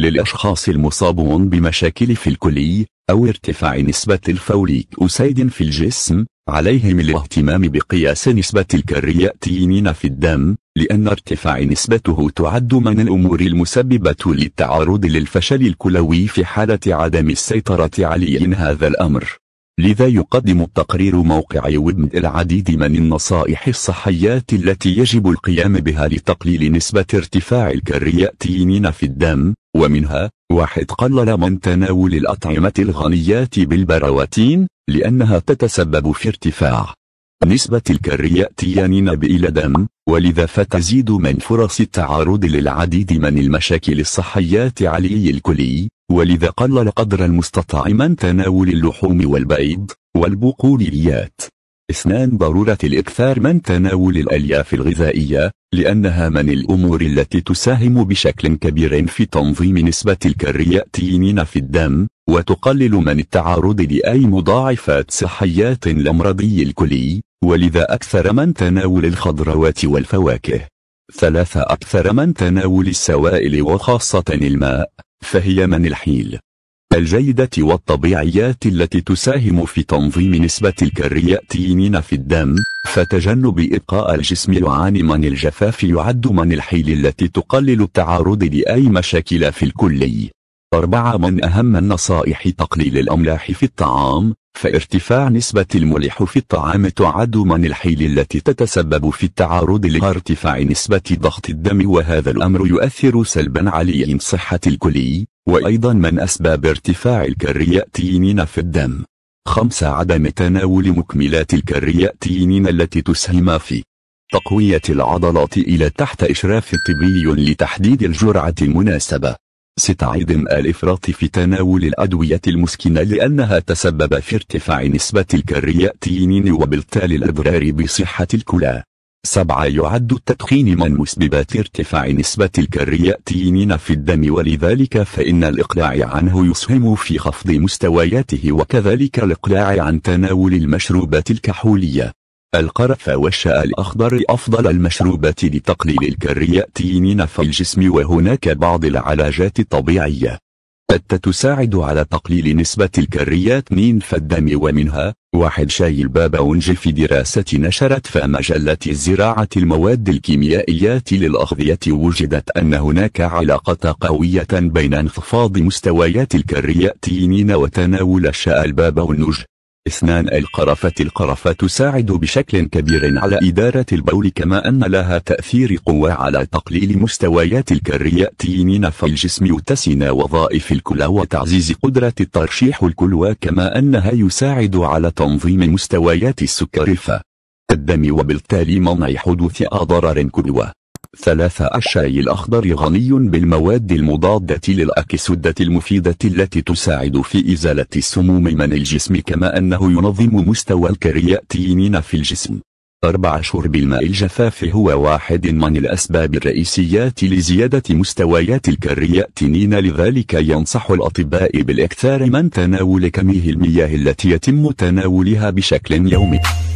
للأشخاص المصابون بمشاكل في الكلي أو ارتفاع نسبة الفوليك أسيد في الجسم عليهم الاهتمام بقياس نسبة الكرياتينين في الدم لأن ارتفاع نسبته تعد من الأمور المسببة للتعرض للفشل الكلوي في حالة عدم السيطرة علي هذا الأمر لذا يقدم التقرير موقع ويبمد العديد من النصائح الصحيات التي يجب القيام بها لتقليل نسبة ارتفاع الكرياتينين في الدم ومنها واحد قلل من تناول الأطعمة الغنيات بالبروتين لأنها تتسبب في ارتفاع نسبة الكرياتينين بإلى دم ولذا فتزيد من فرص التعرض للعديد من المشاكل الصحيات علي الكلي ولذا قلل قدر المستطاع من تناول اللحوم والبيض والبقوليات اثنان ضرورة الإكثار من تناول الألياف الغذائية لأنها من الأمور التي تساهم بشكل كبير في تنظيم نسبة الكرياتينين في الدم وتقلل من التعرض لأي مضاعفات صحيات لمرضي الكلي ولذا أكثر من تناول الخضروات والفواكه ثلاثة أكثر من تناول السوائل وخاصة الماء فهي من الحيل الجيدة والطبيعيات التي تساهم في تنظيم نسبة الكرياتينين في الدم فتجنب إبقاء الجسم يعاني من الجفاف يعد من الحيل التي تقلل التعرض لأي مشاكل في الكلي أربعة من أهم النصائح تقليل الأملاح في الطعام فارتفاع نسبة الملح في الطعام تعد من الحيل التي تتسبب في التعرض لارتفاع نسبة ضغط الدم وهذا الأمر يؤثر سلبا على صحة الكلي وأيضا من أسباب ارتفاع الكرياتينين في الدم خمسة عدم تناول مكملات الكرياتينين التي تسهم في تقوية العضلات إلى تحت إشراف طبي لتحديد الجرعة المناسبة ستعيد الإفراط في تناول الأدوية المسكنة لأنها تسبب في ارتفاع نسبة الكرياتينين وبالتالي الأضرار بصحة الكلى. 7. يعد التدخين من مسببات ارتفاع نسبة الكرياتينين في الدم ولذلك فإن الإقلاع عنه يسهم في خفض مستوياته وكذلك الإقلاع عن تناول المشروبات الكحولية. القرف والشاء الأخضر أفضل المشروبات لتقليل الكرياتينين في الجسم وهناك بعض العلاجات الطبيعية التي تساعد على تقليل نسبة الكرياتينين في الدم ومنها واحد شاي البابونج في دراسة نشرت في مجلة زراعة المواد الكيميائية للأغذية وجدت أن هناك علاقة قوية بين انخفاض مستويات الكرياتينين وتناول الشاي البابونج اثنان القرفة القرفة تساعد بشكل كبير على إدارة البول كما أن لها تأثير قوة على تقليل مستويات الكرياتينين في الجسم وتسنى وظائف الكلى وتعزيز قدرة الترشيح الكلوى كما أنها يساعد على تنظيم مستويات السكر الدم وبالتالي منع حدوث أضرار كلوى ثلاثة الشاي الأخضر غني بالمواد المضادة للأكسدة المفيدة التي تساعد في إزالة السموم من الجسم كما أنه ينظم مستوى الكرياتينين في الجسم أربع شرب الماء الجفاف هو واحد من الأسباب الرئيسية لزيادة مستويات الكرياتينين لذلك ينصح الأطباء بالإكثار من تناول كميه المياه التي يتم تناولها بشكل يومي